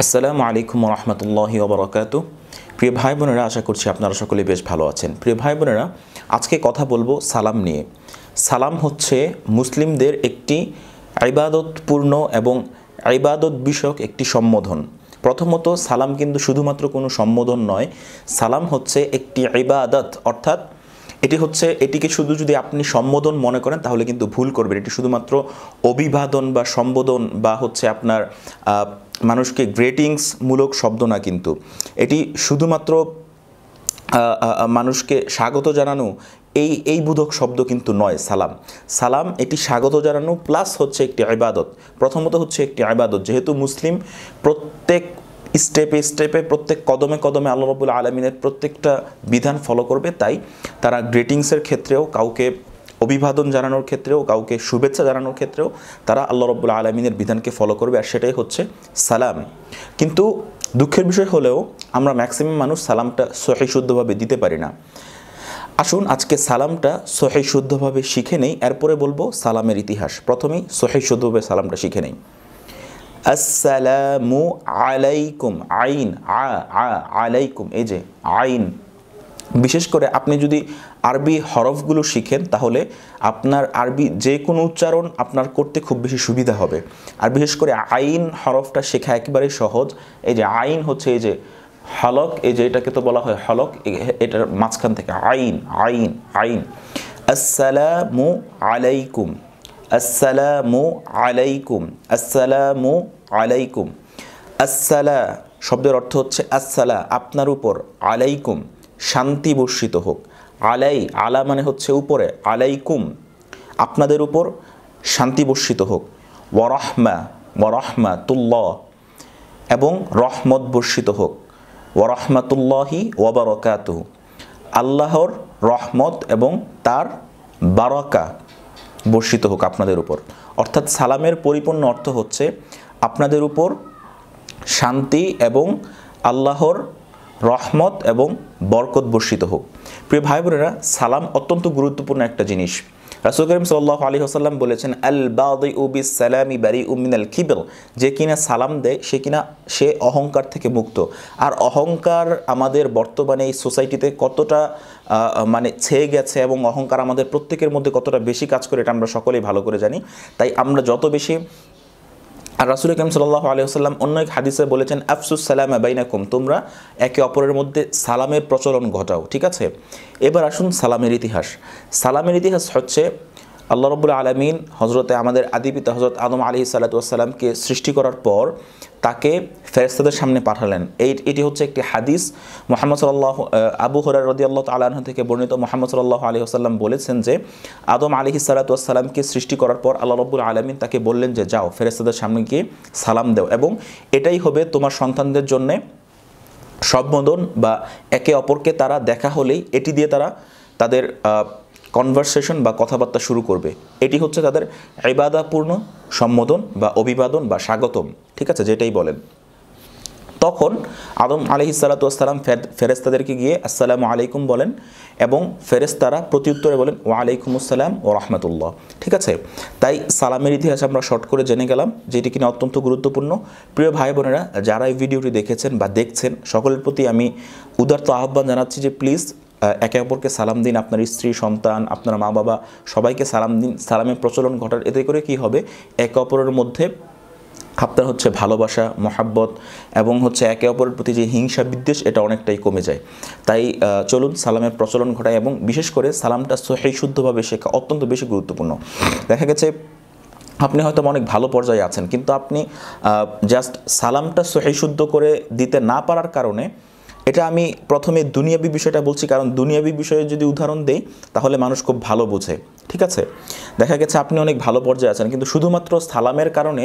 আসসালামু আলাইকুম রহমতুল্লাহি ওবরাকাতু প্রিয় ভাই বোনেরা আশা করছি আপনারা সকলে বেশ ভালো আছেন প্রিয় ভাই বোনেরা আজকে কথা বলবো সালাম নিয়ে সালাম হচ্ছে মুসলিমদের একটি আইবাদতপূর্ণ এবং আইবাদত বিষয়ক একটি সম্বোধন প্রথমত সালাম কিন্তু শুধুমাত্র কোনো সম্বোধন নয় সালাম হচ্ছে একটি ইবাদত অর্থাৎ এটি হচ্ছে এটিকে শুধু যদি আপনি সম্বোধন মনে করেন তাহলে কিন্তু ভুল করবেন এটি শুধুমাত্র অভিবাদন বা সম্বোধন বা হচ্ছে আপনার মানুষকে গ্রেটিংস মূলক শব্দ না কিন্তু এটি শুধুমাত্র মানুষকে স্বাগত জানানো এই এই বোধক শব্দ কিন্তু নয় সালাম সালাম এটি স্বাগত জানানো প্লাস হচ্ছে একটি আবাদত প্রথমত হচ্ছে একটি আবাদত যেহেতু মুসলিম প্রত্যেক স্টেপে স্টেপে প্রত্যেক কদমে কদমে আল্লাহ রবুল আলমিনের প্রত্যেকটা বিধান ফলো করবে তাই তারা গ্রিটিংসের ক্ষেত্রেও কাউকে অভিবাদন জানানোর ক্ষেত্রেও কাউকে শুভেচ্ছা জানানোর ক্ষেত্রেও তারা আল্লাহ রব্বুল আলমিনের বিধানকে ফলো করবে আর সেটাই হচ্ছে সালাম কিন্তু দুঃখের বিষয় হলেও আমরা ম্যাক্সিমাম মানুষ সালামটা সহি শুদ্ধভাবে দিতে পারি না আসুন আজকে সালামটা সহি শুদ্ধভাবে শিখে নেই এরপরে বলবো সালামের ইতিহাস প্রথমেই সহি শুদ্ধভাবে সালামটা শিখে নেই আসসালামু আলাইকুম আইন আ আ আলাইকুম এই যে আইন বিশেষ করে আপনি যদি আরবি হরফগুলো শিখেন তাহলে আপনার আরবি যে কোনো উচ্চারণ আপনার করতে খুব বেশি সুবিধা হবে আর বিশেষ করে আইন হরফটা শেখা একেবারে সহজ এই যে আইন হচ্ছে এই যে হলক এই যে এটাকে তো বলা হয় হলক এটার মাঝখান থেকে আইন আইন আইন আসসালামু আলাইকুম আসসালামু আলাইকুম আসসালামু আলাইকুম আসসালা শব্দের অর্থ হচ্ছে আসসালা আপনার উপর আলাইকুম শান্তি বর্ষিত হোক আলাই আলা মানে হচ্ছে উপরে আলাইকুম আপনাদের উপর শান্তি বর্ষিত হোক ওয়ারহমা ওয়ারহমা তুল্লাহ এবং রহমত বর্ষিত হোক ওয়ারহমাতুল্লাহি ওয়াবারকাতুহ আল্লাহর রহমত এবং তার বারকা বর্ষিত হোক আপনাদের উপর অর্থাৎ সালামের পরিপূর্ণ অর্থ হচ্ছে আপনাদের উপর শান্তি এবং আল্লাহর রহমত এবং বরকত বর্ষিত হোক প্রিয় ভাই বোনেরা সালাম অত্যন্ত গুরুত্বপূর্ণ একটা জিনিস রাসুল করিম সাল্লাহ আলী হাসাল্লাম বলেছেন আল বাদি উবিস সালামি বারি উমিন আল কিবল যে কিনা সালাম দেয় সে কিনা সে অহংকার থেকে মুক্ত আর অহংকার আমাদের বর্তমানে এই সোসাইটিতে কতটা মানে ছেয়ে গেছে এবং অহংকার আমাদের প্রত্যেকের মধ্যে কতটা বেশি কাজ করে এটা আমরা সকলেই ভালো করে জানি তাই আমরা যত বেশি আর রাসুল করিম সাল্লাহ আলিয়াল্লাম অন্য এক হাদিসে বলেছেন আফসুস সালামা বাইনাকুম তোমরা একে অপরের মধ্যে সালামের প্রচলন ঘটাও ঠিক আছে এবার আসুন সালামের ইতিহাস সালামের ইতিহাস হচ্ছে আল্লাহ রবুল আলমিন হজরতে আমাদের আদিপিতা হজরত আদম আলী সাল্লামকে সৃষ্টি করার পর তাকে ফেরস্তাদের সামনে পাঠালেন এই এটি হচ্ছে একটি হাদিস মোহাম্মদ সাল্লাহ আবু হরার রদি আল্লাহ তালাহ থেকে বর্ণিত মোহাম্মদ সাল্লাহ আলী আসাল্লাম বলেছেন যে আদম আলী সালাতামকে সৃষ্টি করার পর আল্লাহ রবুল আলমিন তাকে বললেন যে যাও ফেরস্তাদের সামনে গিয়ে সালাম দেও এবং এটাই হবে তোমার সন্তানদের জন্যে সম্বোধন বা একে অপরকে তারা দেখা হলেই এটি দিয়ে তারা তাদের কনভারসেশন বা কথাবার্তা শুরু করবে এটি হচ্ছে তাদের এবাদাপূর্ণ সম্বোধন বা অভিবাদন বা স্বাগতম ঠিক আছে যেটাই বলেন তখন আদম আলহি সালাতাম ফেরেস্তাদেরকে গিয়ে আসসালামু আলাইকুম বলেন এবং ফেরেস্তারা প্রত্যুত্তরে বলেন ও আলাইকুম আসসালাম ও রহমতুল্লাহ ঠিক আছে তাই সালামের ইতিহাস আমরা শর্ট করে জেনে গেলাম যেটি কিনা অত্যন্ত গুরুত্বপূর্ণ প্রিয় ভাই বোনেরা যারা এই ভিডিওটি দেখেছেন বা দেখছেন সকলের প্রতি আমি উদারত আহ্বান জানাচ্ছি যে প্লিজ একে অপরকে সালাম দিন আপনার স্ত্রী সন্তান আপনার মা বাবা সবাইকে সালাম দিন সালামের প্রচলন ঘটার এতে করে কি হবে একে অপরের মধ্যে আপনার হচ্ছে ভালোবাসা মহাব্বত এবং হচ্ছে একে অপরের প্রতি যে হিংসা বিদ্বেষ এটা অনেকটাই কমে যায় তাই চলুন সালামের প্রচলন ঘটায় এবং বিশেষ করে সালামটা সহি শুদ্ধভাবে শেখা অত্যন্ত বেশি গুরুত্বপূর্ণ দেখা গেছে আপনি হয়তো অনেক ভালো পর্যায়ে আছেন কিন্তু আপনি জাস্ট সালামটা সহি শুদ্ধ করে দিতে না পারার কারণে এটা আমি প্রথমে দুনিয়াবি বিষয়টা বলছি কারণ দুনিয়াবি বিষয়ে যদি উদাহরণ দেই তাহলে মানুষ খুব ভালো বোঝে ঠিক আছে দেখা গেছে আপনি অনেক ভালো পর্যায়ে আছেন কিন্তু শুধুমাত্র সালামের কারণে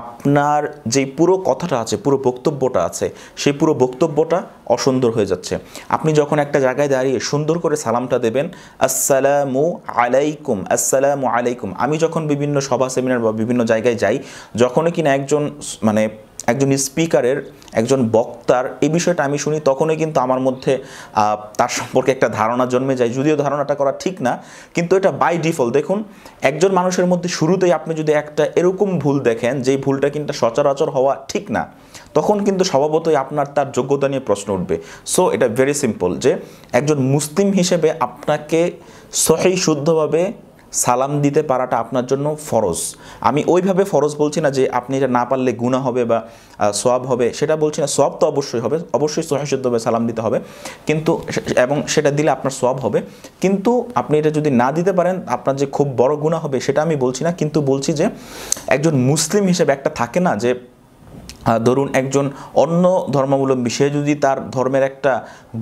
আপনার যে পুরো কথাটা আছে পুরো বক্তব্যটা আছে সেই পুরো বক্তব্যটা অসুন্দর হয়ে যাচ্ছে আপনি যখন একটা জায়গায় দাঁড়িয়ে সুন্দর করে সালামটা দেবেন আসসালামু আলাইকুম আসসালামু আলাইকুম আমি যখন বিভিন্ন সভা সেমিনার বা বিভিন্ন জায়গায় যাই যখনই কিনা একজন মানে একজন স্পিকারের একজন বক্তার এই বিষয়টা আমি শুনি তখনই কিন্তু আমার মধ্যে তার সম্পর্কে একটা ধারণা জন্মে যায় যদিও ধারণাটা করা ঠিক না কিন্তু এটা বাই ডিফল্ট দেখুন একজন মানুষের মধ্যে শুরুতেই আপনি যদি একটা এরকম ভুল দেখেন যেই ভুলটা কিন্তু সচরাচর হওয়া ঠিক না তখন কিন্তু স্বভাবতই আপনার তার যোগ্যতা নিয়ে প্রশ্ন উঠবে সো এটা ভেরি সিম্পল যে একজন মুসলিম হিসেবে আপনাকে সহি শুদ্ধভাবে সালাম দিতে পারাটা আপনার জন্য ফরজ আমি ওইভাবে ফরজ বলছি না যে আপনি এটা না পারলে গুণা হবে বা সোয়াব হবে সেটা বলছি না সোয়াব তো অবশ্যই হবে অবশ্যই হবে সালাম দিতে হবে কিন্তু এবং সেটা দিলে আপনার সোয়াব হবে কিন্তু আপনি এটা যদি না দিতে পারেন আপনার যে খুব বড় গুণা হবে সেটা আমি বলছি না কিন্তু বলছি যে একজন মুসলিম হিসেবে একটা থাকে না যে ধরুন একজন অন্য ধর্মাবলম্বী সে যদি তার ধর্মের একটা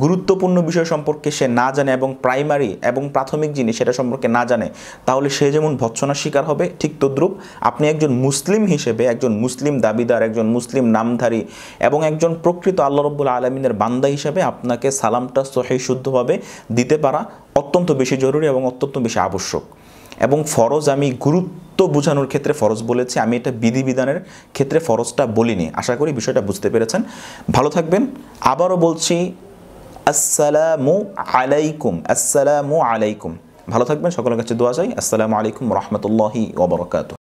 গুরুত্বপূর্ণ বিষয় সম্পর্কে সে না জানে এবং প্রাইমারি এবং প্রাথমিক জিনিস সেটা সম্পর্কে না জানে তাহলে সে যেমন ভৎসনার শিকার হবে ঠিক তদ্রূপ আপনি একজন মুসলিম হিসেবে একজন মুসলিম দাবিদার একজন মুসলিম নামধারী এবং একজন প্রকৃত আল্লাহ রব্বুল আলমিনের বান্দা হিসেবে আপনাকে সালামটা সহি শুদ্ধভাবে দিতে পারা অত্যন্ত বেশি জরুরি এবং অত্যন্ত বেশি আবশ্যক এবং ফরজ আমি গুরুত্ব তো বোঝানোর ক্ষেত্রে ফরজ বলেছি আমি এটা বিধিবিধানের ক্ষেত্রে ফরজটা বলিনি আশা করি বিষয়টা বুঝতে পেরেছেন ভালো থাকবেন আবারও বলছি আসসালামু আলাইকুম আসসালামু আলাইকুম ভালো থাকবেন সকলের কাছে দোয়া চাই আসসালামু আলাইকুম রহমতুল্লাহি ওবরকাত